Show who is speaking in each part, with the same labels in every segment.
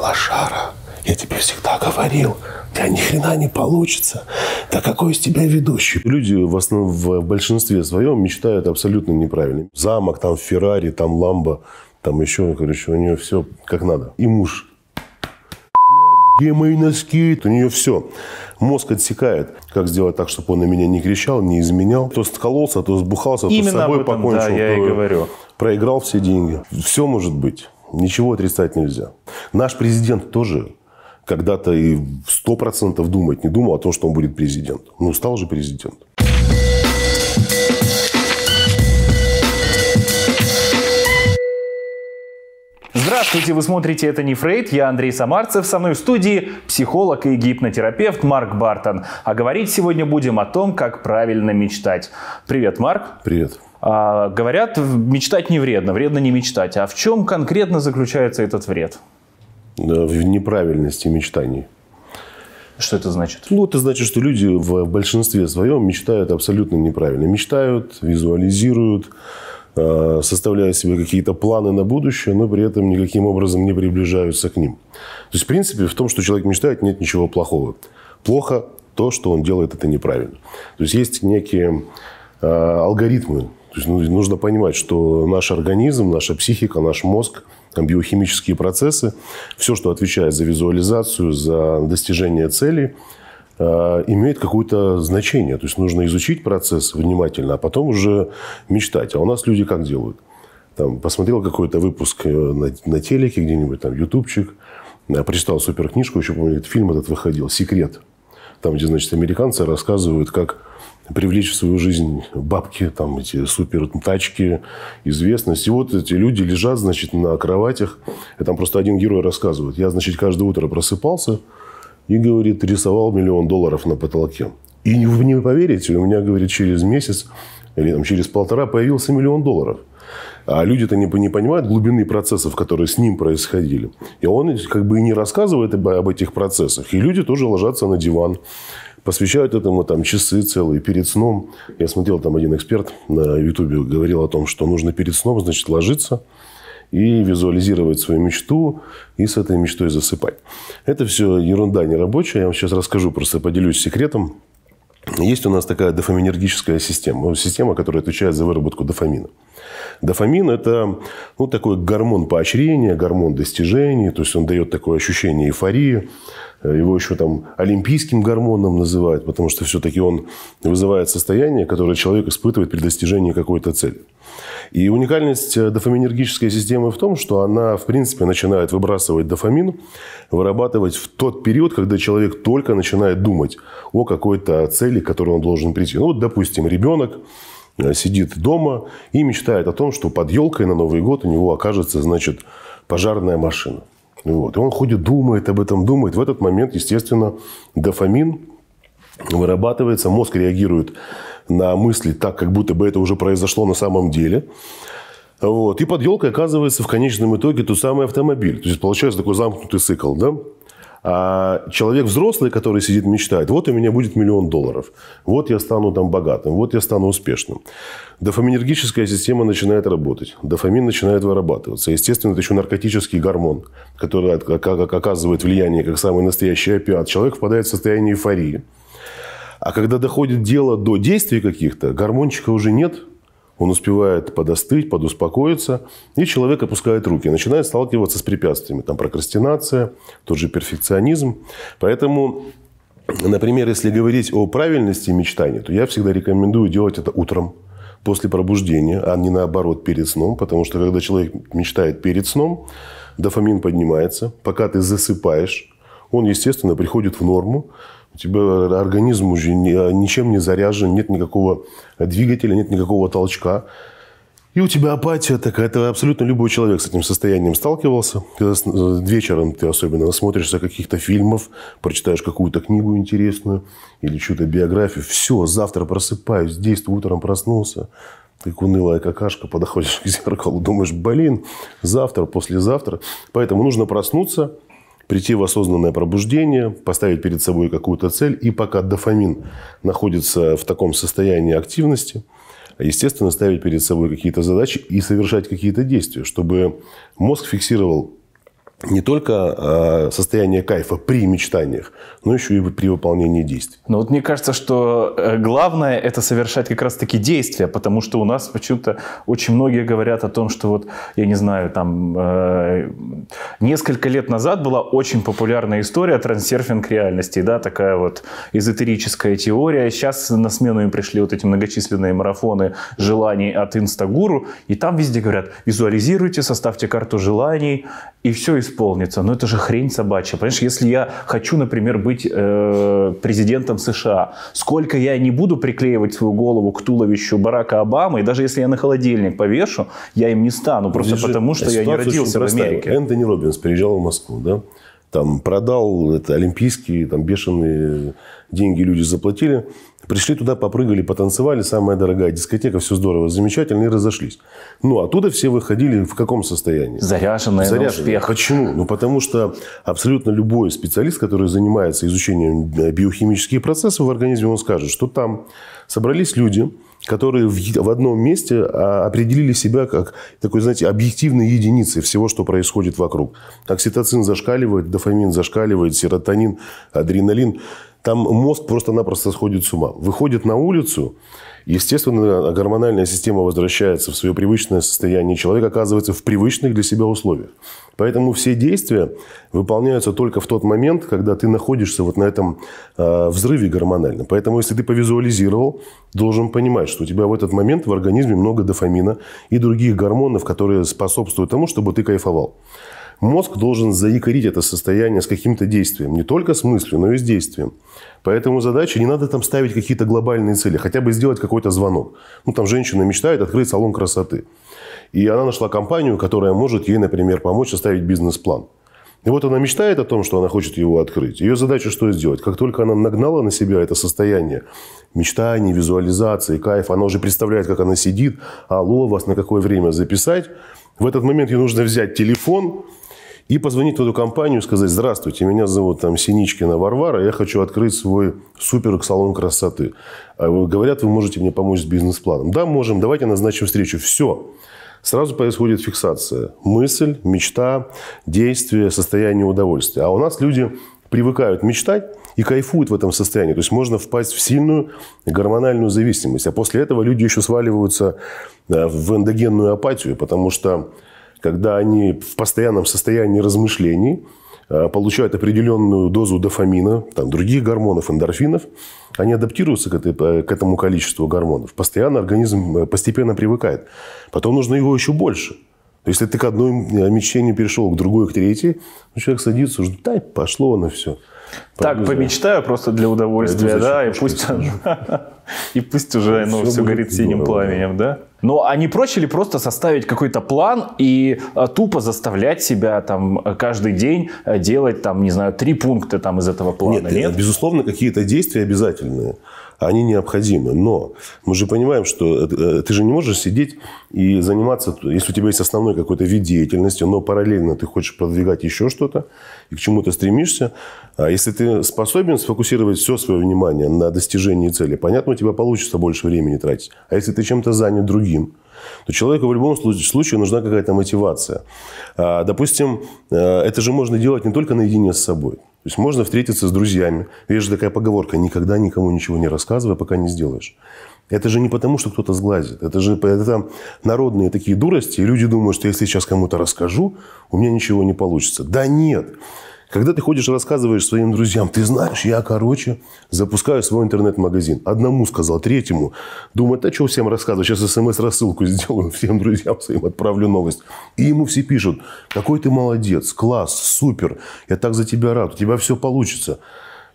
Speaker 1: лошара. Я тебе всегда говорил, да ни хрена не получится. Да какой из тебя ведущий? Люди в, основном, в большинстве своем мечтают абсолютно неправильно. Замок, там Феррари, там Ламба, там еще, короче, у нее все как надо. И муж где мои носки? У нее все. Мозг отсекает. Как сделать так, чтобы он на меня не кричал, не изменял? То скололся, то сбухался, Именно то с собой этом, покончил. Да, я и говорю. Проиграл все деньги. Все может быть. Ничего отрицать нельзя. Наш президент тоже когда-то и сто процентов думать не думал о том, что он будет
Speaker 2: президентом. Ну, стал же президент. Здравствуйте, вы смотрите «Это не Фрейд», я Андрей Самарцев, со мной в студии психолог и гипнотерапевт Марк Бартон. А говорить сегодня будем о том, как правильно мечтать. Привет, Марк. Привет. А, говорят, мечтать не вредно, вредно не мечтать. А в чем конкретно заключается этот вред?
Speaker 1: В неправильности мечтаний. Что это значит? Ну, это значит, что люди в большинстве своем мечтают абсолютно неправильно. Мечтают, визуализируют, э, составляя себе какие-то планы на будущее, но при этом никаким образом не приближаются к ним. То есть, в принципе, в том, что человек мечтает, нет ничего плохого. Плохо то, что он делает это неправильно. То есть, есть некие э, алгоритмы, то есть ну, нужно понимать, что наш организм, наша психика, наш мозг, там, биохимические процессы, все, что отвечает за визуализацию, за достижение целей, э, имеет какое-то значение. То есть нужно изучить процесс внимательно, а потом уже мечтать. А у нас люди как делают? Там, посмотрел какой-то выпуск э, на, на телеке где-нибудь, там, ютубчик, э, прочитал суперкнижку, еще помню, этот фильм этот выходил «Секрет». Там, где, значит, американцы рассказывают, как привлечь в свою жизнь бабки, там эти супер тачки, известность. И вот эти люди лежат, значит, на кроватях. И там просто один герой рассказывает. Я, значит, каждое утро просыпался и, говорит, рисовал миллион долларов на потолке. И вы не поверите, у меня, говорит, через месяц или там, через полтора появился миллион долларов. А люди-то не, не понимают глубины процессов, которые с ним происходили. И он как бы и не рассказывает об, об этих процессах. И люди тоже ложатся на диван посвящают этому там часы целые перед сном. Я смотрел, там один эксперт на Ютубе говорил о том, что нужно перед сном, значит, ложиться и визуализировать свою мечту, и с этой мечтой засыпать. Это все ерунда не рабочая. Я вам сейчас расскажу, просто поделюсь секретом. Есть у нас такая дофаминергическая система, ну, система, которая отвечает за выработку дофамина. Дофамин – это ну, такой гормон поощрения, гормон достижений, то есть он дает такое ощущение эйфории, Э, его еще там олимпийским гормоном называют, потому что все-таки он вызывает состояние, которое человек испытывает при достижении какой-то цели. И уникальность э, дофаминергической системы в том, что она, в принципе, начинает выбрасывать дофамин, вырабатывать в тот период, когда человек только начинает думать о какой-то цели, к которой он должен прийти. Ну, вот, допустим, ребенок э, сидит дома и мечтает о том, что под елкой на Новый год у него окажется, значит, пожарная машина. Вот. И он ходит, думает об этом, думает. В этот момент, естественно, дофамин вырабатывается, мозг реагирует на мысли так, как будто бы это уже произошло на самом деле. Вот. И под елкой оказывается в конечном итоге тот самый автомобиль. То есть получается такой замкнутый цикл. Да? А человек взрослый, который сидит, мечтает, вот у меня будет миллион долларов, вот я стану там богатым, вот я стану успешным. Дофаминергическая система начинает работать, дофамин начинает вырабатываться. Естественно, это еще наркотический гормон, который оказывает влияние, как самый настоящий опиат. Человек впадает в состояние эйфории. А когда доходит дело до действий каких-то, гормончика уже нет, он успевает подостыть, подуспокоиться, и человек опускает руки, начинает сталкиваться с препятствиями. Там прокрастинация, тот же перфекционизм. Поэтому Например, если говорить о правильности мечтания, то я всегда рекомендую делать это утром, после пробуждения, а не наоборот перед сном, потому что когда человек мечтает перед сном, дофамин поднимается, пока ты засыпаешь, он, естественно, приходит в норму, тебя типа, организм уже а, ничем не заряжен, нет никакого двигателя, нет никакого толчка. И у тебя апатия такая. Это абсолютно любой человек с этим состоянием сталкивался. Когда э, вечером ты особенно смотришься каких-то фильмов, прочитаешь какую-то книгу интересную или чью-то биографию. Все, завтра просыпаюсь, действую, утром проснулся. Как унылая какашка, подоходишь к зеркалу, думаешь, блин, завтра, послезавтра. Поэтому нужно проснуться – прийти в осознанное пробуждение, поставить перед собой какую-то цель. И пока дофамин находится в таком состоянии активности, естественно, ставить перед собой какие-то задачи и совершать какие-то действия, чтобы мозг фиксировал не только
Speaker 2: э, состояние кайфа при мечтаниях, но еще и при выполнении действий. Но вот мне кажется, что э, главное это совершать как раз-таки действия, потому что у нас почему-то очень многие говорят о том, что вот, я не знаю, там э, несколько лет назад была очень популярная история трансерфинг реальности, да, такая вот эзотерическая теория. Сейчас на смену им пришли вот эти многочисленные марафоны желаний от Инстагуру, и там везде говорят, визуализируйте, составьте карту желаний, и все, и исполнится. Но это же хрень собачья. Понимаешь, если я хочу, например, быть э, президентом США, сколько я не буду приклеивать свою голову к туловищу Барака Обамы, и даже если я на холодильник повешу, я им не стану, просто потому что я не родился в Америке.
Speaker 1: Энтони Робинс приезжал в Москву, да? там продал, это олимпийские, там бешеные деньги люди заплатили. Пришли туда, попрыгали, потанцевали, самая дорогая дискотека, все здорово, замечательно, и разошлись. Ну, оттуда все выходили в каком состоянии? Заряженные, Заряженные. на успех. Почему? Ну, потому что абсолютно любой специалист, который занимается изучением биохимических процессов в организме, он скажет, что там собрались люди, которые в, в одном месте а, определили себя как такой, знаете, объективной единицей всего, что происходит вокруг. Окситоцин зашкаливает, дофамин зашкаливает, серотонин, адреналин – там мозг просто-напросто сходит с ума. Выходит на улицу, естественно, гормональная система возвращается в свое привычное состояние. Человек оказывается в привычных для себя условиях. Поэтому все действия выполняются только в тот момент, когда ты находишься вот на этом э, взрыве гормональном. Поэтому, если ты повизуализировал, должен понимать, что у тебя в этот момент в организме много дофамина и других гормонов, которые способствуют тому, чтобы ты кайфовал. Мозг должен заикорить это состояние с каким-то действием. Не только с мыслью, но и с действием. Поэтому задача, не надо там ставить какие-то глобальные цели. Хотя бы сделать какой-то звонок. Ну, там женщина мечтает открыть салон красоты. И она нашла компанию, которая может ей, например, помочь составить бизнес-план. И вот она мечтает о том, что она хочет его открыть. Ее задача что сделать? Как только она нагнала на себя это состояние мечтаний, визуализации, кайф, она уже представляет, как она сидит, алло, вас на какое время записать. В этот момент ей нужно взять телефон, и позвонить в эту компанию и сказать, здравствуйте, меня зовут там Синичкина Варвара, я хочу открыть свой супер салон красоты. А говорят, вы можете мне помочь с бизнес-планом. Да, можем, давайте назначим встречу. Все. Сразу происходит фиксация. Мысль, мечта, действие, состояние удовольствия. А у нас люди привыкают мечтать, и кайфуют в этом состоянии. То есть можно впасть в сильную гормональную зависимость. А после этого люди еще сваливаются в эндогенную апатию, потому что когда они в постоянном состоянии размышлений э, получают определенную дозу дофамина, там, других гормонов, эндорфинов, они адаптируются к, этой, э, к этому количеству гормонов. Постоянно организм э, постепенно привыкает. Потом нужно его еще больше. То есть, если ты к одной мечте не перешел, к другой, к третьей, ну, человек
Speaker 2: садится, уже, да, пошло оно все. Так, помечтаю просто для удовольствия, да, и пусть, и пусть уже ну, все, все горит синим пламенем, да. Но а не проще ли просто составить какой-то план и а, тупо заставлять себя там э, каждый день э, делать там, не знаю, три пункта там из этого плана? Нет, э, нет? безусловно, какие-то действия обязательные
Speaker 1: они необходимы. Но мы же понимаем, что э, э, ты же не можешь сидеть и заниматься, если у тебя есть основной какой-то вид деятельности, но параллельно ты хочешь продвигать еще что-то и к чему то стремишься. А если ты способен сфокусировать все свое внимание на достижении цели, понятно, у тебя получится больше времени тратить. А если ты чем-то занят другим, то человеку в любом случае нужна какая-то мотивация. А, допустим, э, это же можно делать не только наедине с собой. То есть можно встретиться с друзьями. Есть же такая поговорка, никогда никому ничего не рассказывай, пока не сделаешь. Это же не потому, что кто-то сглазит. Это же это народные такие дурости. И люди думают, что если сейчас кому-то расскажу, у меня ничего не получится. Да нет. Когда ты ходишь и рассказываешь своим друзьям, ты знаешь, я, короче, запускаю свой интернет-магазин. Одному сказал, третьему. Думаю, да что всем рассказывать, сейчас смс-рассылку сделаю, всем друзьям своим отправлю новость. И ему все пишут, какой ты молодец, класс, супер, я так за тебя рад, у тебя все получится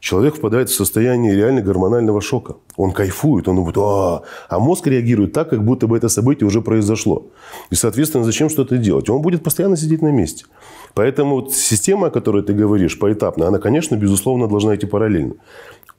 Speaker 1: человек впадает в состояние реально гормонального шока. Он кайфует, он будет, а, а мозг реагирует так, как будто бы это событие уже произошло. И, соответственно, зачем что-то делать? Он будет постоянно сидеть на месте. Поэтому вот система, о которой ты говоришь, поэтапная, она, конечно, безусловно, должна идти параллельно.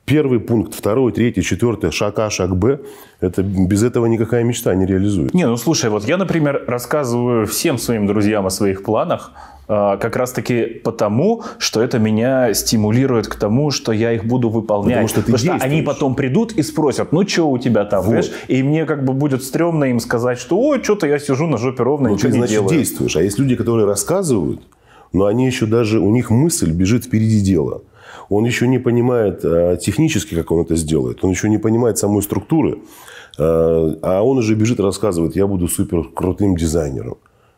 Speaker 1: Первый пункт, второй, третий,
Speaker 2: четвертый, шаг А, шаг Б, это без этого никакая мечта не реализуется. Не, ну слушай, вот я, например, рассказываю всем своим друзьям о своих планах, а, как раз-таки потому, что это меня стимулирует к тому, что я их буду выполнять. Потому что, ты потому что они потом придут и спросят, ну что у тебя там, вот. И мне как бы будет стрёмно им сказать, что ой, что-то я сижу на жопе ровно, ну, ничего ты, не значит, делаю.
Speaker 1: действуешь. А есть люди, которые рассказывают, но они еще даже, у них мысль бежит впереди дела. Он еще не понимает а, технически, как он это сделает. Он еще не понимает самой структуры. А, а он уже бежит и рассказывает, я буду супер крутым дизайнером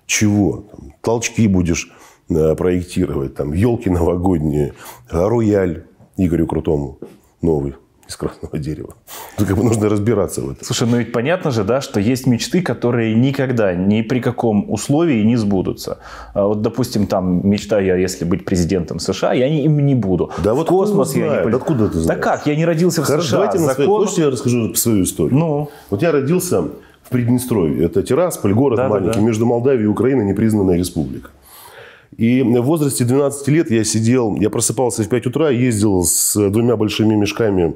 Speaker 1: чего? Там, толчки будешь э, проектировать, там, елки новогодние, рояль Игорю Крутому новый из красного дерева.
Speaker 2: Ну, как бы нужно разбираться в этом. Слушай, ну ведь понятно же, да, что есть мечты, которые никогда, ни при каком условии не сбудутся. А вот, допустим, там мечта я, если быть президентом США, я не, им не буду. Да в вот космос я знаю? не полет... Откуда ты знаешь? Да как? Я не родился в Хорошо, США. Давайте Закон... Хочешь,
Speaker 1: я расскажу свою историю? Ну. Вот я родился в Приднестровье. Это Тирасполь, город да, маленький, да, между Молдавией и Украиной непризнанная республика. И в возрасте 12 лет я сидел, я просыпался в 5 утра, ездил с двумя большими мешками,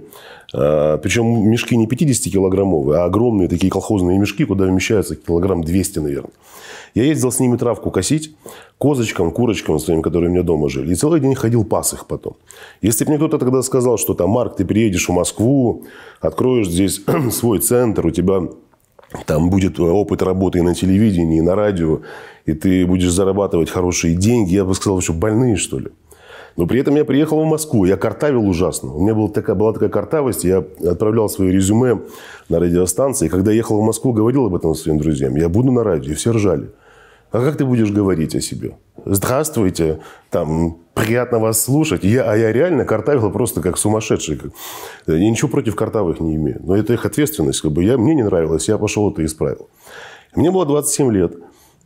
Speaker 1: э, причем мешки не 50-килограммовые, а огромные такие колхозные мешки, куда вмещаются килограмм 200, наверное. Я ездил с ними травку косить, козочкам, курочкам своим, которые у меня дома жили. И целый день ходил пас их потом. Если бы мне кто-то тогда сказал, что там, Марк, ты приедешь в Москву, откроешь здесь свой центр, у тебя там будет э, опыт работы и на телевидении, и на радио, и ты будешь зарабатывать хорошие деньги. Я бы сказал, вы что, больные, что ли? Но при этом я приехал в Москву, я картавил ужасно. У меня была такая, была такая картавость, я отправлял свое резюме на радиостанции. Когда я ехал в Москву, говорил об этом своим друзьям. Я буду на радио, и все ржали. А как ты будешь говорить о себе? здравствуйте, там, приятно вас слушать. Я, а я реально картавил просто как сумасшедший. Как. Э, я ничего против картавых не имею. Но это их ответственность. Как бы я, мне не нравилось, я пошел это исправил. Мне было 27 лет.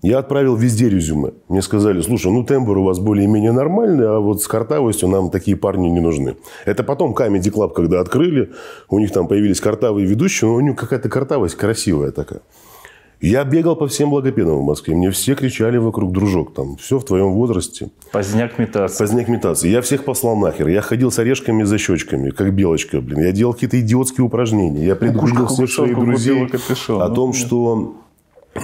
Speaker 1: Я отправил везде резюме. Мне сказали, слушай, ну тембр у вас более-менее нормальный, а вот с картавостью нам такие парни не нужны. Это потом Comedy Club, когда открыли, у них там появились картавые ведущие, но у них какая-то картавость красивая такая. Я бегал по всем логопедам в Москве. Мне все кричали вокруг, дружок, там, все в твоем возрасте. Поздняк метаться. Поздняк метаться. Я всех послал нахер. Я ходил с орешками за щечками, как белочка, блин. Я делал какие-то идиотские упражнения. Я предупредил всех своих друзей капюшон, о ну, том, что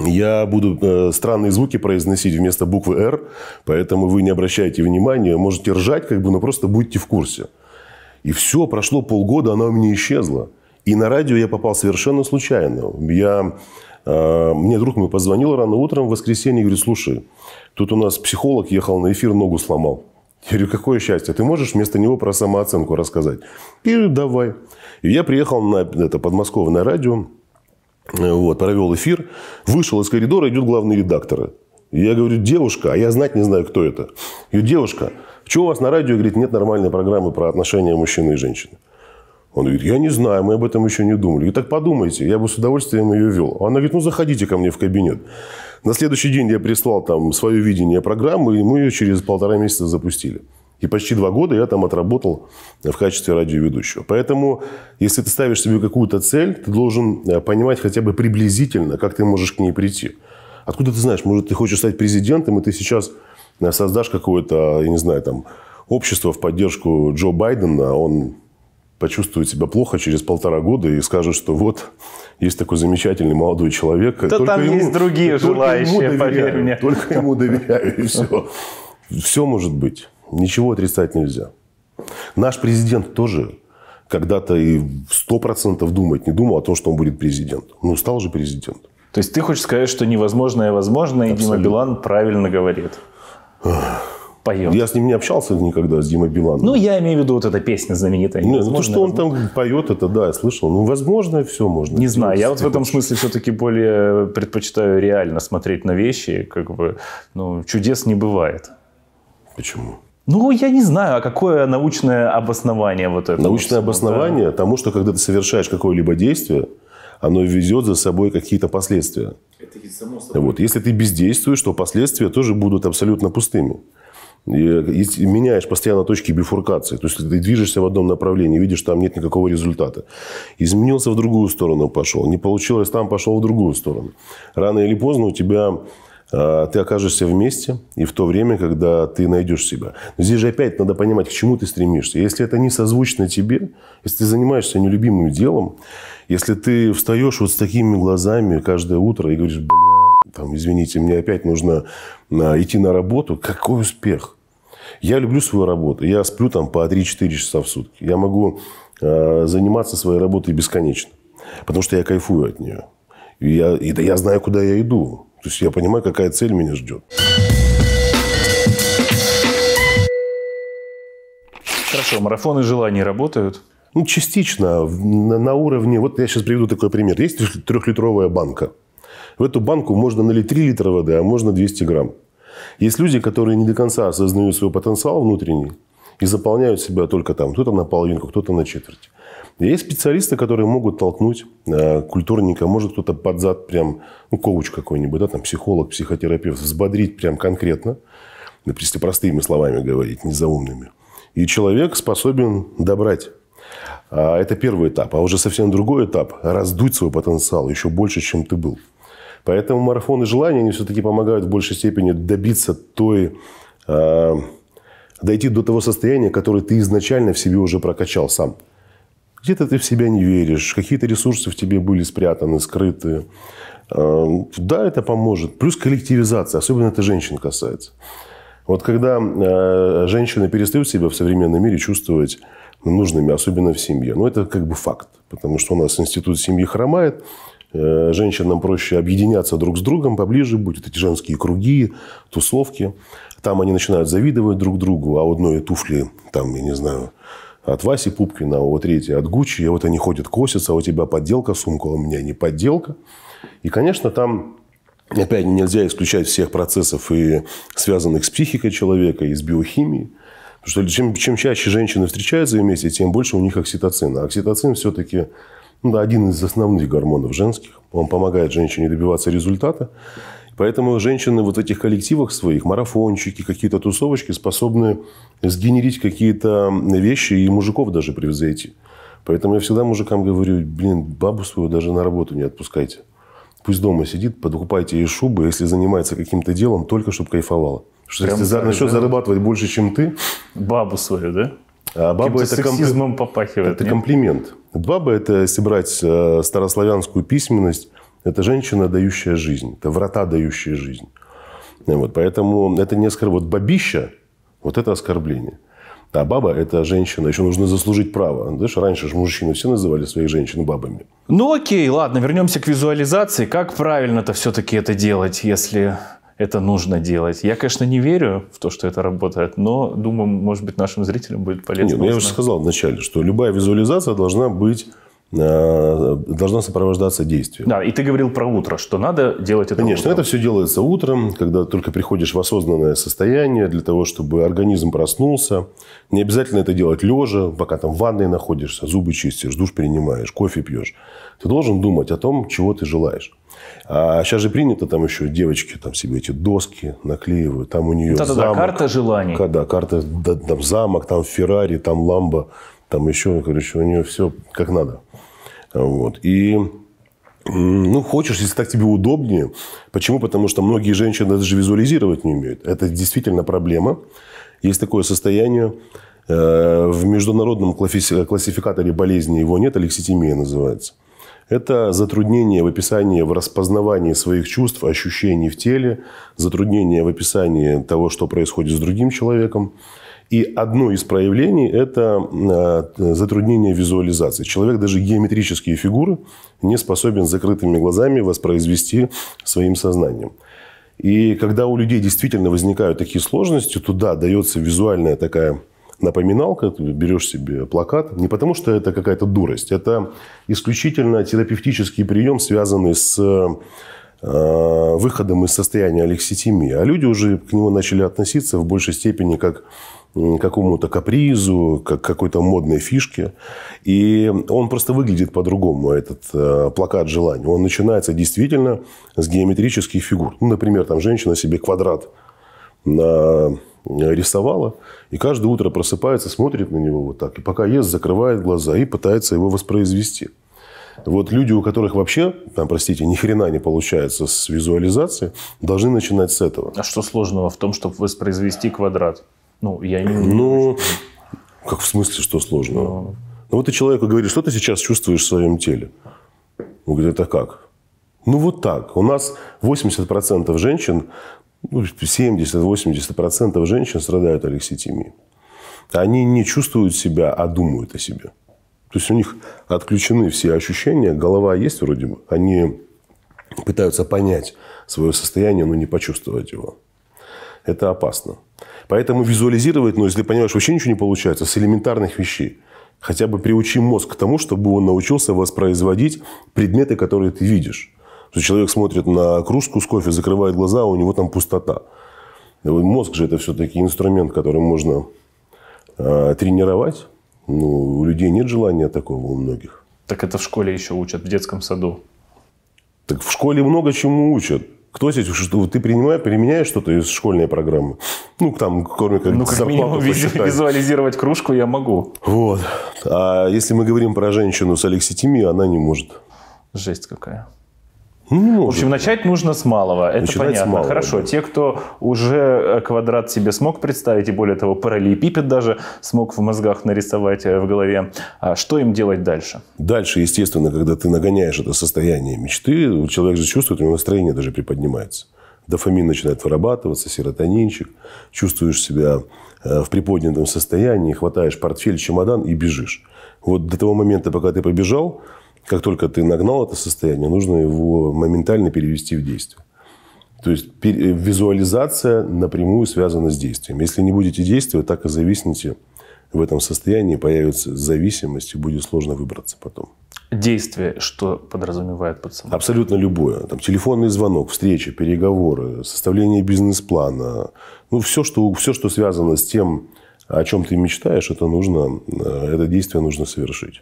Speaker 1: я буду э, странные звуки произносить вместо буквы «Р», поэтому вы не обращайте внимания, можете ржать, как бы, но просто будьте в курсе. И все, прошло полгода, она у меня исчезла. И на радио я попал совершенно случайно. Я Э, мне друг мой позвонил рано утром в воскресенье и говорит, слушай, тут у нас психолог ехал на эфир, ногу сломал. Я говорю, какое счастье, ты можешь вместо него про самооценку рассказать? И давай. И я приехал на это подмосковное радио, э, вот, провел эфир, вышел из коридора, идет главный редактор. Я говорю, девушка, а я знать не знаю, кто это. Я девушка, что у вас на радио, говорит, нет нормальной программы про отношения мужчины и женщины. Он говорит, я не знаю, мы об этом еще не думали. И так подумайте, я бы с удовольствием ее вел. Она говорит, ну заходите ко мне в кабинет. На следующий день я прислал там свое видение программы, и мы ее через полтора месяца запустили. И почти два года я там отработал в качестве радиоведущего. Поэтому, если ты ставишь себе какую-то цель, ты должен э, понимать хотя бы приблизительно, как ты можешь к ней прийти. Откуда ты знаешь? Может, ты хочешь стать президентом, и ты сейчас э, создашь какое-то, я не знаю, там, общество в поддержку Джо Байдена, а он почувствует себя плохо через полтора года и скажет, что вот есть такой замечательный молодой человек. Да только там ему, есть
Speaker 2: другие желающие, доверяю, поверь мне.
Speaker 1: Только ему доверяю, и все. Все может быть. Ничего отрицать нельзя. Наш президент тоже когда-то и сто процентов думать не думал о том, что он будет президентом.
Speaker 2: Ну, стал же президентом. То есть ты хочешь сказать, что невозможное возможно, и Абсолютно. Дима Билан правильно говорит? поет. Я с ним не общался никогда, с Димой Биланом. Ну, я имею в виду вот эта песня знаменитая. Не, ну, то, что он там поет, это да, я слышал. Ну, возможно, все можно. Не знаю, я вот в этом смысле все-таки более предпочитаю реально смотреть на вещи. Как бы, ну, чудес не бывает. Почему? Ну, я не знаю, а какое научное обоснование вот это? Научное вот, обоснование да? тому, что когда ты совершаешь
Speaker 1: какое-либо действие, оно везет за собой какие-то последствия. Это само собой. Вот. Если ты бездействуешь, то последствия тоже будут абсолютно пустыми. И, э, и меняешь постоянно точки бифуркации. То есть ты движешься в одном направлении, видишь, там нет никакого результата. Изменился в другую сторону пошел. Не получилось там, пошел в другую сторону. Рано или поздно у тебя э, ты окажешься вместе и в то время, когда ты найдешь себя. Но здесь же опять надо понимать, к чему ты стремишься. Если это не созвучно тебе, если ты занимаешься нелюбимым делом, если ты встаешь вот с такими глазами каждое утро и говоришь, бля, там, извините, мне опять нужно на, идти на работу, какой успех? Я люблю свою работу. Я сплю там по 3-4 часа в сутки. Я могу э, заниматься своей работой бесконечно. Потому что я кайфую от нее. И я, и, да, я знаю, куда я иду. То есть я понимаю, какая цель меня ждет. Хорошо, марафоны желаний работают? Ну, частично. На, на уровне... Вот я сейчас приведу такой пример. Есть трехлитровая банка. В эту банку можно налить 3 литра воды, а можно 200 грамм. Есть люди, которые не до конца осознают свой потенциал внутренний и заполняют себя только там, кто-то на половинку, кто-то на четверть. есть специалисты, которые могут толкнуть э, культурника, может кто-то под зад прям, ну, коуч какой-нибудь, да, там, психолог, психотерапевт, взбодрить прям конкретно, ну, если простыми словами говорить, не заумными. И человек способен добрать. А это первый этап. А уже совсем другой этап – раздуть свой потенциал еще больше, чем ты был. Поэтому марафоны желания, они все-таки помогают в большей степени добиться той... Э, дойти до того состояния, которое ты изначально в себе уже прокачал сам. Где-то ты в себя не веришь, какие-то ресурсы в тебе были спрятаны, скрыты. Э, да, это поможет. Плюс коллективизация, особенно это женщин касается. Вот когда э, женщины перестают себя в современном мире чувствовать нужными, особенно в семье, ну это как бы факт, потому что у нас институт семьи хромает, Э, женщинам проще объединяться друг с другом поближе, будут эти женские круги, тусовки. Там они начинают завидовать друг другу, а у одной туфли, там, я не знаю, от Васи Пупкина, а у третьей от Гуччи, и вот они ходят, косятся, а у тебя подделка сумка, а у меня не подделка. И, конечно, там опять нельзя исключать всех процессов, и связанных с психикой человека, и с биохимией. Потому что чем, чем чаще женщины встречаются вместе, тем больше у них окситоцина. А Окситоцин все-таки ну, да, один из основных гормонов женских. Он помогает женщине добиваться результата. Поэтому женщины вот в этих коллективах своих, марафончики, какие-то тусовочки, способны сгенерить какие-то вещи и мужиков даже превзойти. Поэтому я всегда мужикам говорю, блин, бабу свою даже на работу не отпускайте. Пусть дома сидит, подкупайте ей шубы, если занимается каким-то делом, только чтобы кайфовала. Что если за, начнет да? зарабатывать больше, чем ты... Бабу свою, да? А баба это, комп...
Speaker 2: попахивает, это нет?
Speaker 1: комплимент. Баба – это, если брать э, старославянскую письменность, это женщина, дающая жизнь, это врата, дающие жизнь. Вот, поэтому это не оскорбление. Вот бабища – вот это оскорбление. А баба – это женщина. Еще нужно заслужить право. Знаешь, раньше же мужчины все называли своих женщин бабами.
Speaker 2: Ну окей, ладно, вернемся к визуализации. Как правильно-то все-таки это делать, если это нужно делать. Я, конечно, не верю в то, что это работает, но думаю, может быть, нашим зрителям будет полезно. Нет, ну я
Speaker 1: уже сказал вначале, что любая визуализация должна быть Э, должна сопровождаться действием.
Speaker 2: Да, и ты говорил про утро, что надо делать
Speaker 1: это Конечно, утром. это все делается утром, когда только приходишь в осознанное состояние для того, чтобы организм проснулся. Не обязательно это делать лежа, пока там в ванной находишься, зубы чистишь, душ принимаешь, кофе пьешь. Ты должен думать о том, чего ты желаешь. А сейчас же принято там еще девочки там себе эти доски наклеивают, там у нее да, замок. Да, карта желаний. Да, карта, да, там замок, там Феррари, там Ламба, там еще, короче, у нее все как надо. Вот. И ну, хочешь, если так тебе удобнее. Почему? Потому что многие женщины даже визуализировать не умеют. Это действительно проблема. Есть такое состояние. Э, в международном классификаторе болезни его нет, алекситимия называется. Это затруднение в описании, в распознавании своих чувств, ощущений в теле, затруднение в описании того, что происходит с другим человеком. И одно из проявлений – это э, затруднение визуализации. Человек даже геометрические фигуры не способен закрытыми глазами воспроизвести своим сознанием. И когда у людей действительно возникают такие сложности, то да, дается визуальная такая напоминалка, ты берешь себе плакат, не потому что это какая-то дурость, это исключительно терапевтический прием, связанный с э, выходом из состояния алекситимии. А люди уже к нему начали относиться в большей степени как какому-то капризу, к какой-то модной фишке. И он просто выглядит по-другому, этот э, плакат желаний. Он начинается действительно с геометрических фигур. Ну, например, там женщина себе квадрат на э, рисовала, и каждое утро просыпается, смотрит на него вот так, и пока ест, закрывает глаза и пытается его воспроизвести. Вот люди, у которых вообще, там, простите, ни хрена не получается с визуализацией, должны начинать с этого. А что сложного в том, чтобы воспроизвести квадрат? Ну, я не... Ну, как в смысле, что сложного? Ну. ну, вот ты человеку говоришь, что ты сейчас чувствуешь в своем теле? Он говорит, это как? Ну, вот так. У нас 80% женщин, 70-80% ну, женщин страдают алекситимией. Они не чувствуют себя, а думают о себе. То есть у них отключены все ощущения, голова есть вроде бы, они пытаются понять свое состояние, но не почувствовать его. Это опасно. Поэтому визуализировать, но ну, если понимаешь, вообще ничего не получается, с элементарных вещей. Хотя бы приучи мозг к тому, чтобы он научился воспроизводить предметы, которые ты видишь. То есть человек смотрит на кружку с кофе, закрывает глаза, а у него там пустота. Мозг же это все-таки инструмент, который можно э, тренировать. Ну, у людей нет желания такого у многих. Так это в школе еще учат, в детском саду. Так в школе много чему учат. Кто здесь? Что, ты принимаешь, применяешь что-то из школьной программы? Ну, там, кроме как Ну, как минимум, посчитать. визуализировать кружку я могу. Вот. А если мы говорим про женщину с алекситимией, она
Speaker 2: не может. Жесть какая. Не может. В общем, начать нужно с малого. Это Начинать понятно. малого, Хорошо. Да. Те, кто уже э, квадрат себе смог представить, и более того, параллелепипед даже смог в мозгах нарисовать э, в голове, а что им делать дальше? Дальше, естественно,
Speaker 1: когда ты нагоняешь это состояние мечты, человек же чувствует, у него настроение даже приподнимается. Дофамин начинает вырабатываться, серотонинчик. Чувствуешь себя э, в приподнятом состоянии, хватаешь портфель, чемодан и бежишь. Вот до того момента, пока ты побежал, как только ты нагнал это состояние, нужно его моментально перевести в действие. То есть э, визуализация напрямую связана с действием. Если не будете действовать, так и зависнете в этом состоянии, появится зависимость и будет сложно выбраться потом.
Speaker 2: Действие, что подразумевает под собой?
Speaker 1: Абсолютно любое. Там, телефонный звонок, встреча, переговоры, составление бизнес-плана. Ну, все что, все, что связано с тем, а о чем ты мечтаешь, это нужно, э, это действие нужно совершить.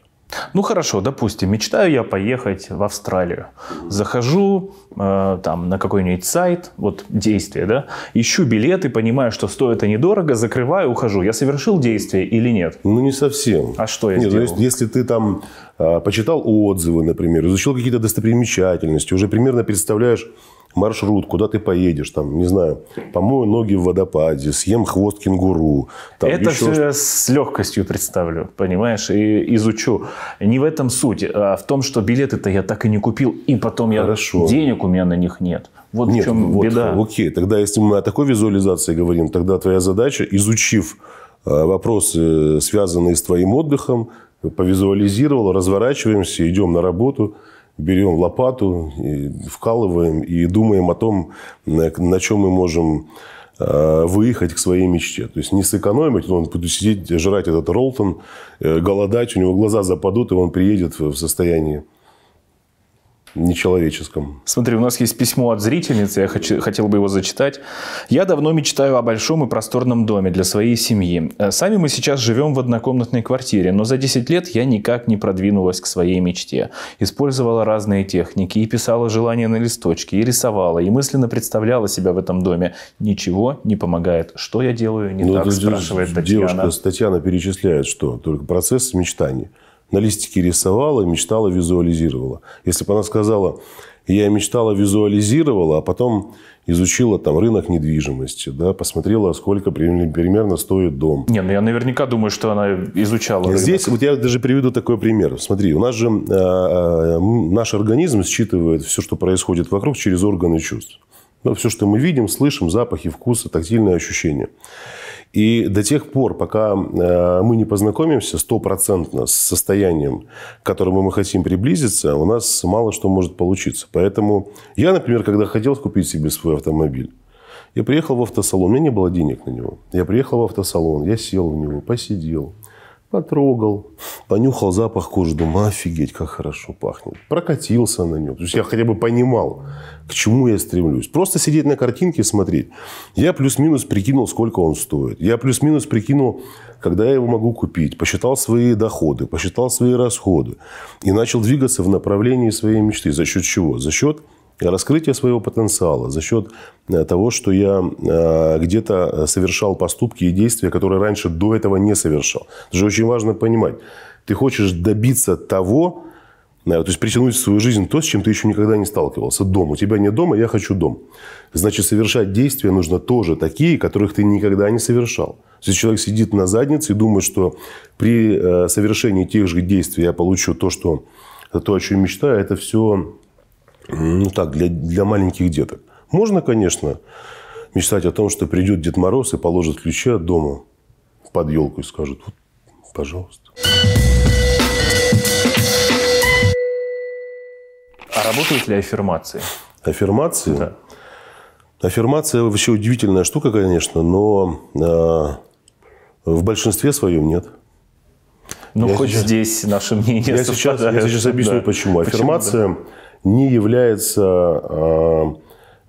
Speaker 2: Ну хорошо, допустим, мечтаю я поехать в Австралию. Захожу э, там на какой-нибудь сайт, вот действие, да, ищу билеты, понимаю, что стоит они дорого, закрываю, ухожу. Я совершил действие или нет? Ну не совсем. А что я нет, сделал? Есть,
Speaker 1: если ты там э, почитал отзывы, например, изучил какие-то достопримечательности, уже примерно представляешь маршрут, куда ты поедешь, там, не знаю, помою ноги в водопаде, съем хвост кенгуру. Там, Это еще... все
Speaker 2: я с легкостью представлю, понимаешь, и изучу. Не в этом суть, а в том, что билеты-то я так и не купил, и потом я... Хорошо. Денег у меня на них нет. Вот нет, в чем вот,
Speaker 1: беда. Окей, тогда если мы о такой визуализации говорим, тогда твоя задача, изучив а, вопросы, связанные с твоим отдыхом, повизуализировал, разворачиваемся, идем на работу – берем лопату, и вкалываем и думаем о том, на, на чем мы можем э, выехать к своей мечте. То есть не сэкономить, но он будет сидеть, жрать этот Ролтон, э, голодать, у него глаза западут, и он приедет в состоянии
Speaker 2: нечеловеческом. Смотри, у нас есть письмо от зрительницы, я хочу, хотел бы его зачитать. «Я давно мечтаю о большом и просторном доме для своей семьи. Э, сами мы сейчас живем в однокомнатной квартире, но за 10 лет я никак не продвинулась к своей мечте. Использовала разные техники и писала желания на листочке, и рисовала, и мысленно представляла себя в этом доме. Ничего не помогает. Что я делаю не ну, так?» – спрашивает девушка, Татьяна. Девушка Татьяна перечисляет, что
Speaker 1: только процесс мечтаний на листике рисовала, мечтала, визуализировала. Если бы она сказала, я мечтала, визуализировала, а потом изучила там рынок недвижимости, да, посмотрела, сколько примерно стоит дом.
Speaker 2: Не, ну я наверняка думаю, что она изучала. Рынок. Здесь
Speaker 1: вот я даже приведу такой пример. Смотри, у нас же а, а, наш организм считывает все, что происходит вокруг через органы чувств. Ну, все, что мы видим, слышим, запахи, вкусы, тактильные ощущения. И до тех пор, пока э, мы не познакомимся стопроцентно с состоянием, к которому мы хотим приблизиться, у нас мало что может получиться. Поэтому я, например, когда хотел купить себе свой автомобиль, я приехал в автосалон, у меня не было денег на него. Я приехал в автосалон, я сел в него, посидел, Потрогал, понюхал запах кожи, думаю, офигеть, как хорошо пахнет. Прокатился на нем. То есть я хотя бы понимал, к чему я стремлюсь. Просто сидеть на картинке и смотреть. Я плюс-минус прикинул, сколько он стоит. Я плюс-минус прикинул, когда я его могу купить. Посчитал свои доходы, посчитал свои расходы. И начал двигаться в направлении своей мечты. За счет чего? За счет раскрытие своего потенциала, за счет э, того, что я э, где-то э, совершал поступки и действия, которые раньше до этого не совершал. Это же очень важно понимать. Ты хочешь добиться того, то есть притянуть в свою жизнь то, с чем ты еще никогда не сталкивался. Дом. У тебя нет дома, я хочу дом. Значит, совершать действия нужно тоже такие, которых ты никогда не совершал. Если человек сидит на заднице и думает, что при совершении тех же действий я получу то, что, то о чем мечтаю, это все ну так, для, для маленьких деток. Можно, конечно, мечтать о том, что придет Дед Мороз и положит ключи от дома под елку и скажет, вот, пожалуйста.
Speaker 2: А работают ли аффирмации?
Speaker 1: Аффирмации? Да. Аффирмация вообще удивительная штука, конечно, но э, в большинстве своем нет. Ну, я хоть сейчас,
Speaker 2: здесь наше мнение я сейчас, я сейчас объясню, да. почему. Аффирмация...
Speaker 1: Почему, не является а,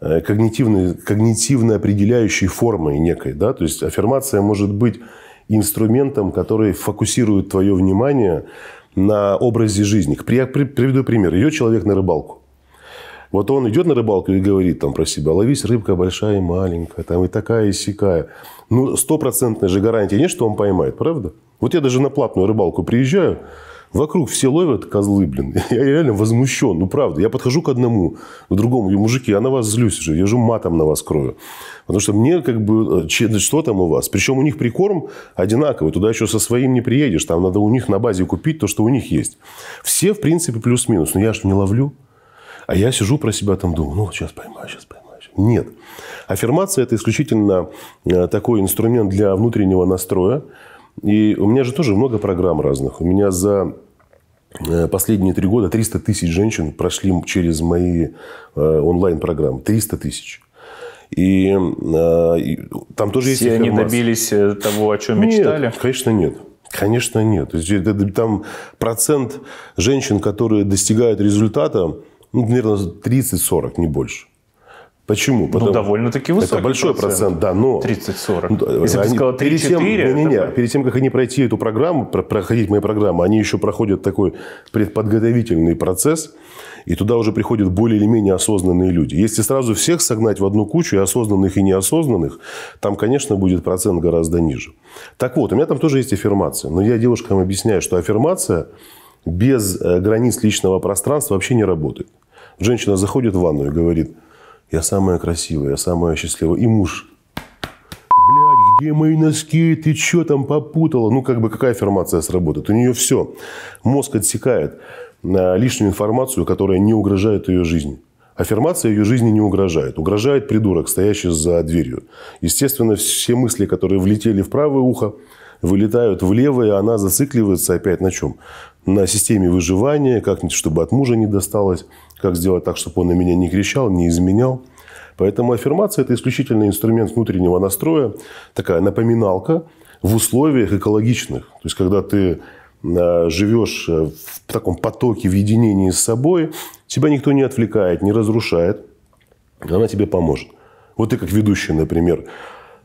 Speaker 1: э, когнитивной, когнитивно определяющей формой некой. Да? То есть аффирмация может быть инструментом, который фокусирует твое внимание на образе жизни. Я приведу пример. Идет человек на рыбалку. Вот он идет на рыбалку и говорит там про себя, ловись рыбка большая и маленькая, там и такая, и сякая. Ну, стопроцентной же гарантии нет, что он поймает, правда? Вот я даже на платную рыбалку приезжаю, Вокруг все ловят козлы, блин. Я реально возмущен, ну правда. Я подхожу к одному, к другому, и мужики, я на вас злюсь уже, я же матом на вас крою. Потому что мне как бы, э, что там у вас? Причем у них прикорм одинаковый, туда еще со своим не приедешь, там надо у них на базе купить то, что у них есть. Все, в принципе, плюс-минус, но я же не ловлю. А я сижу про себя там думаю, ну, сейчас поймаю, сейчас поймаю. Нет. Аффирмация – это исключительно э, такой инструмент для внутреннего настроя, и у меня же тоже много программ разных. У меня за э, последние три года 300 тысяч женщин прошли через мои э, онлайн-программы. 300 тысяч. И, э, и там тоже Все есть Все они добились того, о чем мечтали? конечно, нет. Конечно, нет. там процент женщин, которые достигают результата, ну, наверное, 30-40, не больше. Почему? Ну, Потому... Ну,
Speaker 2: довольно-таки высокий Это большой процент, процент да, но... 30-40.
Speaker 1: Ну, Если бы сказал 3-4... Перед тем, не, не, это... перед тем, как они пройти эту программу, проходить мои программы, они еще проходят такой предподготовительный процесс, и туда уже приходят более или менее осознанные люди. Если сразу всех согнать в одну кучу, и осознанных, и неосознанных, там, конечно, будет процент гораздо ниже. Так вот, у меня там тоже есть аффирмация. Но я девушкам объясняю, что аффирмация без э, границ личного пространства вообще не работает. Женщина заходит в ванную и говорит – я самая красивая, я самая счастливая. И муж. Блядь, где мои носки? Ты что там попутала? Ну, как бы какая аффирмация сработает? У нее все. Мозг отсекает э, лишнюю информацию, которая не угрожает ее жизни. Аффирмация ее жизни не угрожает. Угрожает придурок, стоящий за дверью. Естественно, все мысли, которые влетели в правое ухо, вылетают в левое, и она зацикливается опять на чем? На системе выживания, как-нибудь, чтобы от мужа не досталось, как сделать так, чтобы он на меня не кричал, не изменял. Поэтому аффирмация – это исключительно инструмент внутреннего настроя, такая напоминалка в условиях экологичных. То есть, когда ты э, живешь э, в таком потоке, в единении с собой, тебя никто не отвлекает, не разрушает, она тебе поможет. Вот ты как ведущий, например,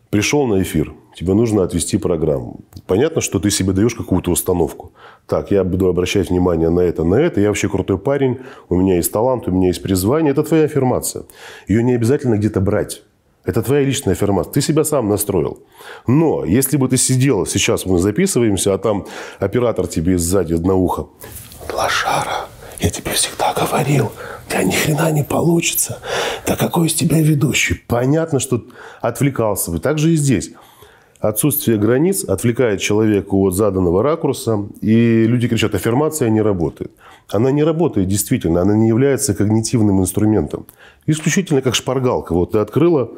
Speaker 1: пришел на эфир, тебе нужно отвести программу. Понятно, что ты себе даешь какую-то установку – так, я буду обращать внимание на это, на это, я вообще крутой парень, у меня есть талант, у меня есть призвание. Это твоя аффирмация. Ее не обязательно где-то брать. Это твоя личная аффирмация. Ты себя сам настроил. Но если бы ты сидела, сейчас мы записываемся, а там оператор тебе сзади на ухо. Лошара, я тебе всегда говорил, тебя ни хрена не получится. Да какой из тебя ведущий? Понятно, что отвлекался бы. Так же и здесь. Отсутствие границ отвлекает человека от заданного ракурса, и люди кричат, аффирмация не работает. Она не работает, действительно, она не является когнитивным инструментом. Исключительно как шпаргалка. Вот ты открыла,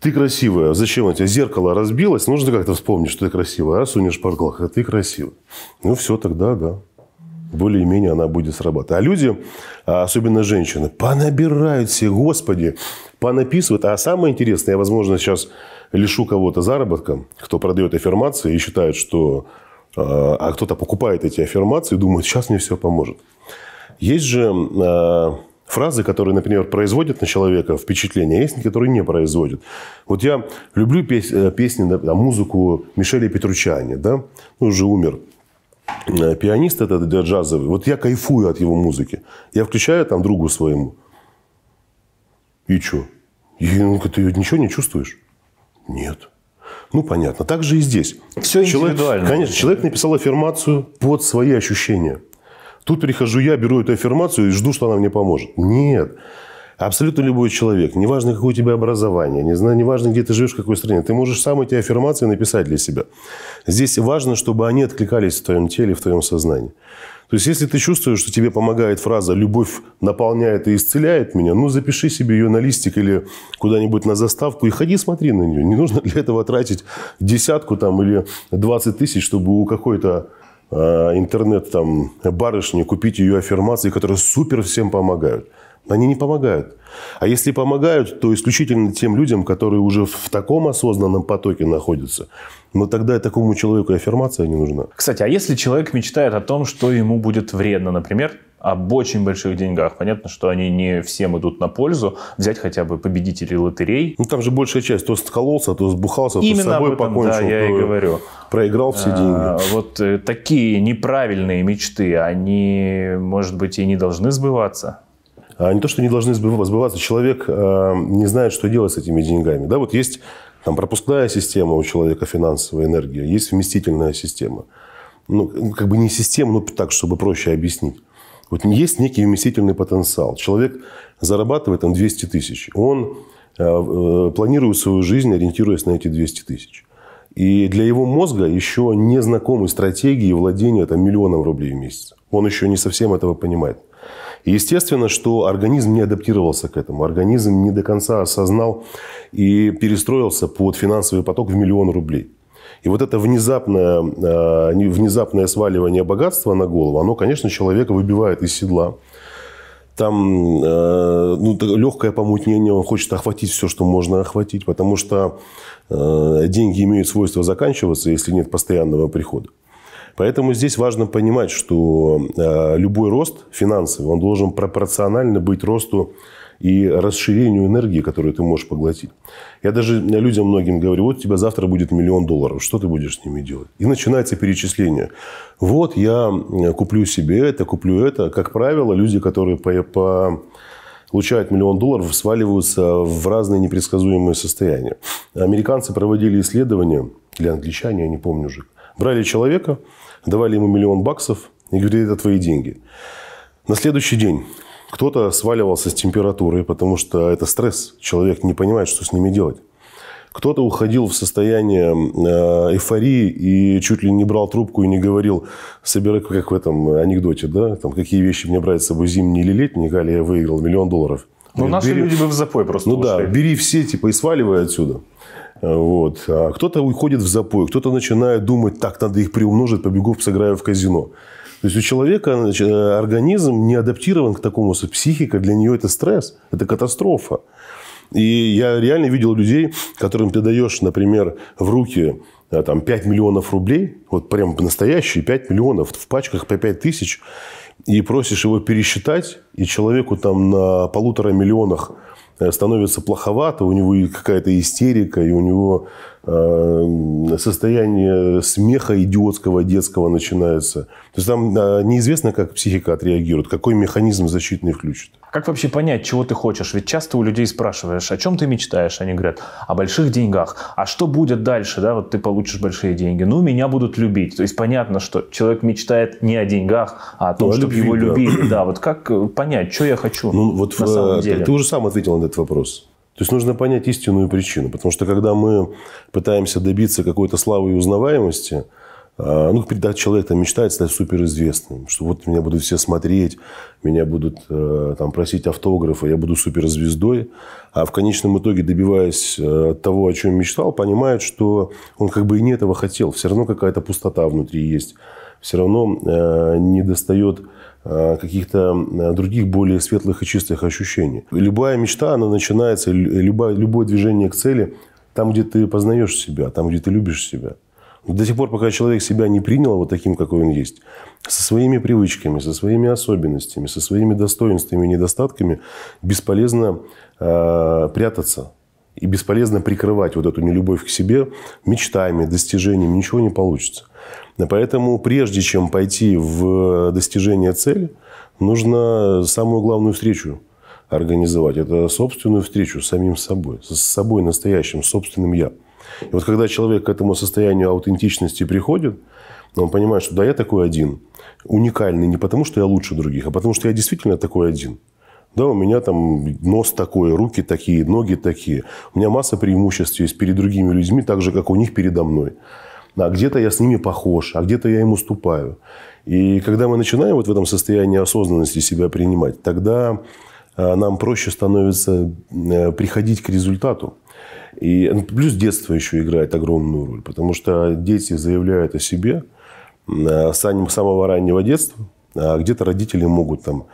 Speaker 1: ты красивая, зачем у тебя зеркало разбилось, нужно как-то вспомнить, что ты красивая, а сунешь шпаргалка, ты красивая. Ну все, тогда да более-менее она будет срабатывать. А люди, а, особенно женщины, понабирают все, господи, понаписывают. А самое интересное, я, возможно, сейчас лишу кого-то заработка, кто продает аффирмации и считает, что... А, а кто-то покупает эти аффирмации и думает, сейчас мне все поможет. Есть же а, фразы, которые, например, производят на человека впечатление, а есть, которые не производят. Вот я люблю пес, э, песни, музыку Мишеля Петручани, да, он ну, уже умер Э, пианист этот э, джазовый, вот я кайфую от его музыки. Я включаю там другу своему. И что? И, ну, ты ничего не чувствуешь? Нет. Ну, понятно. Так же и здесь.
Speaker 2: Все человек, индивидуально. Конечно, человек
Speaker 1: написал аффирмацию под свои ощущения. Тут прихожу я, беру эту аффирмацию и жду, что она мне поможет. Нет. Абсолютно любой человек, неважно, какое у тебя образование, не знаю, неважно, где ты живешь, в какой стране, ты можешь сам эти аффирмации написать для себя. Здесь важно, чтобы они откликались в твоем теле, в твоем сознании. То есть, если ты чувствуешь, что тебе помогает фраза «любовь наполняет и исцеляет меня», ну, запиши себе ее на листик или куда-нибудь на заставку и ходи, смотри на нее. Не нужно для этого тратить десятку там, или 20 тысяч, чтобы у какой-то а, интернет там барышни купить ее аффирмации, которые супер всем помогают. Они не помогают. А если помогают, то исключительно тем людям, которые уже в таком осознанном потоке находятся. Но тогда такому человеку
Speaker 2: аффирмация не нужна. Кстати, а если человек мечтает о том, что ему будет вредно, например, об очень больших деньгах. Понятно, что они не всем идут на пользу. Взять хотя бы победителей лотерей. Ну, там же большая часть. То скололся, то сбухался, Именно то с собой этом, покончил. Да, я и говорю. Проиграл все а, деньги. вот э, такие неправильные мечты, они, может быть, и не должны сбываться. А, не то, что не должны сбываться, человек а, не знает, что делать
Speaker 1: с этими деньгами. Да, вот есть там пропускная система у человека финансовая энергия, есть вместительная система. Ну, как бы не система, но так, чтобы проще объяснить. Вот есть некий вместительный потенциал. Человек зарабатывает там 200 тысяч. Он а, э, планирует свою жизнь, ориентируясь на эти 200 тысяч. И для его мозга еще не знакомы стратегии владения там, миллионом рублей в месяц. Он еще не совсем этого понимает. И естественно, что организм не адаптировался к этому. Организм не до конца осознал и перестроился под финансовый поток в миллион рублей. И вот это внезапное, а, внезапное сваливание богатства на голову, оно, конечно, человека выбивает из седла. Там а, ну, легкое помутнение, он хочет охватить все, что можно охватить, потому что а, деньги имеют свойство заканчиваться, если нет постоянного прихода. Поэтому здесь важно понимать, что э, любой рост финансовый, он должен пропорционально быть росту и расширению энергии, которую ты можешь поглотить. Я даже людям многим говорю, вот у тебя завтра будет миллион долларов, что ты будешь с ними делать? И начинается перечисление. Вот я э, куплю себе это, куплю это. Как правило, люди, которые по, по получают миллион долларов, сваливаются в разные непредсказуемые состояния. Американцы проводили исследования, или англичане, я не помню уже, Брали человека, давали ему миллион баксов и говорили, это твои деньги. На следующий день кто-то сваливался с температурой, потому что это стресс. Человек не понимает, что с ними делать. Кто-то уходил в состояние э, эйфории и чуть ли не брал трубку и не говорил, собирай, как в этом анекдоте, да, там, какие вещи мне брать с собой зимние или летние, Галя, я выиграл миллион долларов. Ну, наши бери... люди бы в запой просто Ну ушли. да, бери все, типа, и сваливай отсюда. Вот. А кто-то уходит в запой, кто-то начинает думать, так, надо их приумножить, побегу, сыграю в казино. То есть у человека значит, э, организм не адаптирован к такому. Психика для нее это стресс, это катастрофа. И я реально видел людей, которым ты даешь, например, в руки э, там, 5 миллионов рублей, вот прям настоящие 5 миллионов, в пачках по 5 тысяч, и просишь его пересчитать, и человеку там на полутора миллионах становится плоховато, у него какая-то истерика, и у него Э, состояние смеха идиотского, детского начинается. То есть там э, неизвестно, как психика отреагирует, какой механизм защитный включит.
Speaker 2: Как вообще понять, чего ты хочешь? Ведь часто у людей спрашиваешь, о чем ты мечтаешь? Они говорят, о больших деньгах. А что будет дальше? Да, вот ты получишь большие деньги. Ну, меня будут любить. То есть понятно, что человек мечтает не о деньгах, а о ну, том, ну, чтобы любви, его любили. Да. да, вот как э, понять, что я хочу ну, вот на в, самом деле? Ты, ты уже сам ответил на этот вопрос. То есть нужно понять
Speaker 1: истинную причину. Потому что когда мы пытаемся добиться какой-то славы и узнаваемости, а, ну, когда человек там, мечтает стать суперизвестным, что вот меня будут все смотреть, меня будут э, там, просить автографы, я буду суперзвездой, а в конечном итоге, добиваясь э, того, о чем мечтал, понимает, что он как бы и не этого хотел. Все равно какая-то пустота внутри есть. Все равно э, не достает Э, каких-то э, других более светлых и чистых ощущений. Любая мечта, она начинается, любое, любое движение к цели там, где ты познаешь себя, там, где ты любишь себя. До сих пор, пока человек себя не принял вот таким, какой он есть, со своими привычками, со своими особенностями, со своими достоинствами и недостатками, бесполезно э, прятаться. И бесполезно прикрывать вот эту нелюбовь к себе мечтами, достижениями. Ничего не получится. Поэтому прежде чем пойти в достижение цели, нужно самую главную встречу организовать. Это собственную встречу с самим собой, с собой настоящим, с собственным «я». И вот когда человек к этому состоянию аутентичности приходит, он понимает, что да, я такой один, уникальный не потому, что я лучше других, а потому, что я действительно такой один – да, у меня там нос такой, руки такие, ноги такие. У меня масса преимуществ есть перед другими людьми, так же, как у них передо мной. А где-то я с ними похож, а где-то я им уступаю. И когда мы начинаем вот в этом состоянии осознанности себя принимать, тогда э, нам проще становится э, приходить к результату. И ну, плюс детство еще играет огромную роль, потому что дети заявляют о себе э, с самого раннего детства, а где-то родители могут там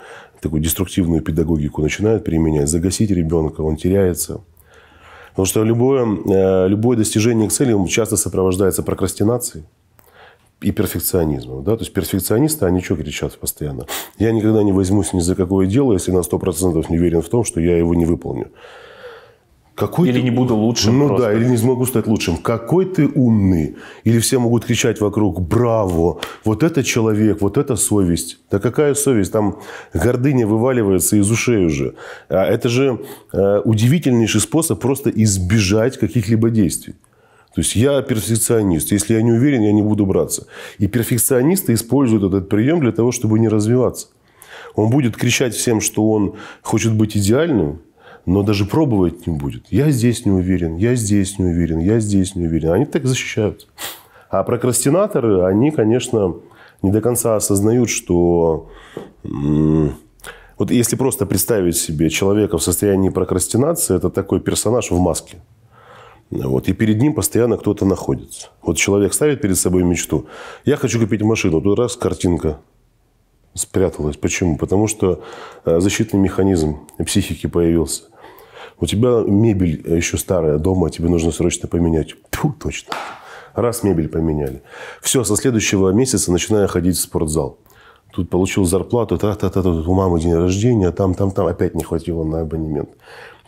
Speaker 1: такую деструктивную педагогику начинают применять, загасить ребенка, он теряется. Потому что любое, э, любое достижение к цели часто сопровождается прокрастинацией и перфекционизмом. Да? То есть перфекционисты, они что кричат постоянно? Я никогда не возьмусь ни за какое дело, если на 100% не уверен в том, что я его не выполню. Какой или ты... не буду лучшим. Ну просто. да, или не смогу стать лучшим. Какой ты умный. Или все могут кричать вокруг, браво, вот это человек, вот это совесть. Да какая совесть? Там гордыня вываливается из ушей уже. А это же э, удивительнейший способ просто избежать каких-либо действий. То есть я перфекционист. Если я не уверен, я не буду браться. И перфекционисты используют этот прием для того, чтобы не развиваться. Он будет кричать всем, что он хочет быть идеальным, но даже пробовать не будет. Я здесь не уверен, я здесь не уверен, я здесь не уверен. Они так защищают. А прокрастинаторы, они, конечно, не до конца осознают, что... Вот если просто представить себе человека в состоянии прокрастинации, это такой персонаж в маске. Вот, и перед ним постоянно кто-то находится. Вот человек ставит перед собой мечту. Я хочу купить машину. Тут раз картинка спряталась. Почему? Потому что э, защитный механизм психики появился у тебя мебель э, еще старая дома, тебе нужно срочно поменять. Тьфу, точно. Раз мебель поменяли. Все, со следующего месяца начинаю ходить в спортзал. Тут получил зарплату, та та та, та тут у мамы день рождения, там, там, там. Опять не хватило на абонемент.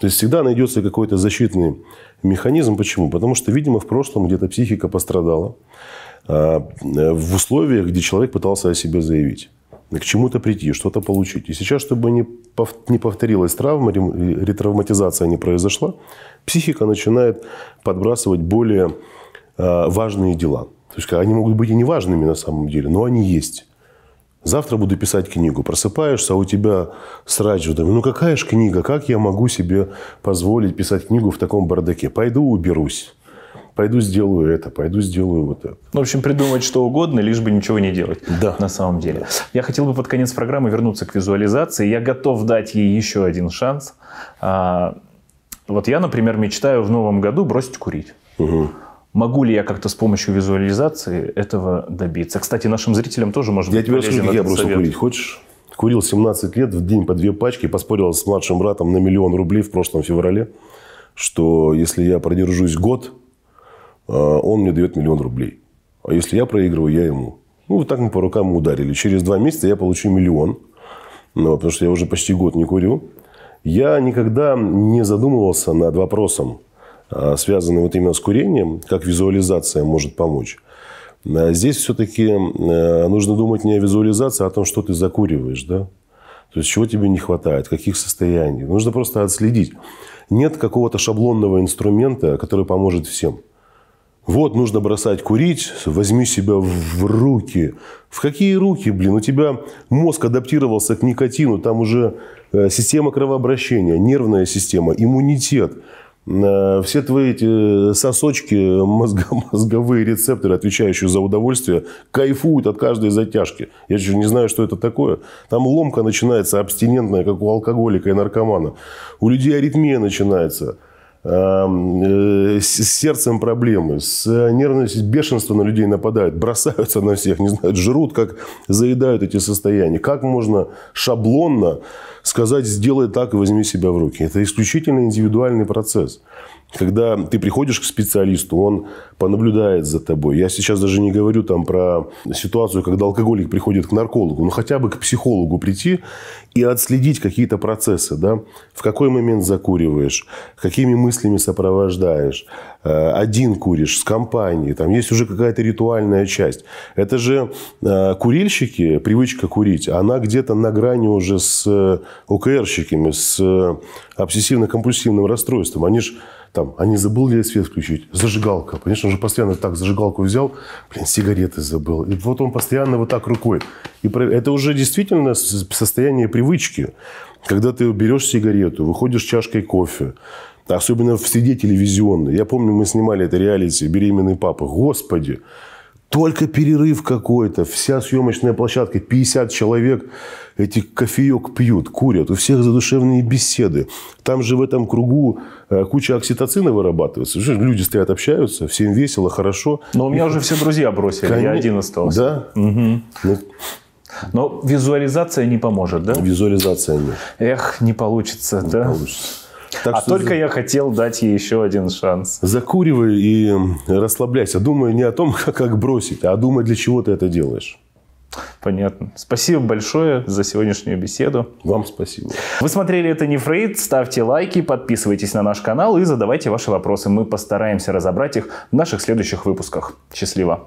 Speaker 1: То есть всегда найдется какой-то защитный механизм. Почему? Потому что, видимо, в прошлом где-то психика пострадала а, э, в условиях, где человек пытался о себе заявить к чему-то прийти, что-то получить. И сейчас, чтобы не, не повторилась травма, ретравматизация не произошла, психика начинает подбрасывать более а, важные дела. То есть они могут быть и неважными на самом деле, но они есть. Завтра буду писать книгу. Просыпаешься, а у тебя срач в Ну какая же книга? Как я могу себе позволить писать книгу в таком бардаке? Пойду уберусь пойду сделаю это, пойду сделаю вот это.
Speaker 2: Ну, в общем, придумывать что угодно, лишь бы ничего не делать. Да. На самом деле. Да. Я хотел бы под конец программы вернуться к визуализации. Я готов дать ей еще один шанс. А, вот я, например, мечтаю в новом году бросить курить. Угу. Могу ли я как-то с помощью визуализации этого добиться? Кстати, нашим зрителям тоже можно. я тебе расскажу, я бросил совет. курить. Хочешь? Курил 17 лет,
Speaker 1: в день по две пачки, поспорил с младшим братом на миллион рублей в прошлом феврале, что если я продержусь год, а он мне дает миллион рублей. А если я проигрываю, я ему. Ну, вот так мы по рукам ударили. Через два месяца я получу миллион, ну, потому что я уже почти год не курю. Я никогда не задумывался над вопросом, а, связанным вот именно с курением, как визуализация может помочь. А здесь все-таки э, нужно думать не о визуализации, а о том, что ты закуриваешь, да? То есть, чего тебе не хватает, каких состояний. Нужно просто отследить. Нет какого-то шаблонного инструмента, который поможет всем. Вот нужно бросать курить, возьми себя в руки. В какие руки, блин? У тебя мозг адаптировался к никотину, там уже э, система кровообращения, нервная система, иммунитет. Э, все твои эти э, сосочки, мозго, мозговые рецепторы, отвечающие за удовольствие, кайфуют от каждой затяжки. Я еще не знаю, что это такое. Там ломка начинается абстинентная, как у алкоголика и наркомана. У людей аритмия начинается. Эм, э, с сердцем проблемы, с э, нервностью, бешенство на людей нападает, бросаются на всех, не знают, жрут, как заедают эти состояния. Как можно шаблонно сказать, сделай так и возьми себя в руки? Это исключительно индивидуальный процесс когда ты приходишь к специалисту, он понаблюдает за тобой. Я сейчас даже не говорю там про ситуацию, когда алкоголик приходит к наркологу, но ну, хотя бы к психологу прийти и отследить какие-то процессы, да, в какой момент закуриваешь, какими мыслями сопровождаешь, э, один куришь, с компанией, там есть уже какая-то ритуальная часть. Это же э, курильщики, привычка курить, она где-то на грани уже с э, ОКРщиками, с обсессивно-компульсивным расстройством. Они же там, а не забыл ли я свет включить? Зажигалка. Конечно, он же постоянно так зажигалку взял, блин, сигареты забыл. И вот он постоянно вот так рукой. И это уже действительно состояние привычки. Когда ты берешь сигарету, выходишь чашкой кофе, особенно в среде телевизионной. Я помню, мы снимали это реалити «Беременный папа». Господи! только перерыв какой-то, вся съемочная площадка, 50 человек, эти кофеек пьют, курят, у всех задушевные беседы. Там же в этом кругу э, куча окситоцина вырабатывается. Люди стоят, общаются, всем весело, хорошо.
Speaker 2: Но у меня И... уже все друзья бросили, Кон... я один остался. Да? Угу. Ну... Но визуализация не поможет, да? Визуализация нет. Эх, не получится, не да? Получится. Так а только за... я хотел дать ей еще
Speaker 1: один шанс. Закуривай и расслабляйся. Думай не о том, как, как бросить, а думай, для
Speaker 2: чего ты это делаешь. Понятно. Спасибо большое за сегодняшнюю беседу. Вам спасибо. Вы смотрели «Это не Фрейд». Ставьте лайки, подписывайтесь на наш канал и задавайте ваши вопросы. Мы постараемся разобрать их в наших следующих выпусках. Счастливо!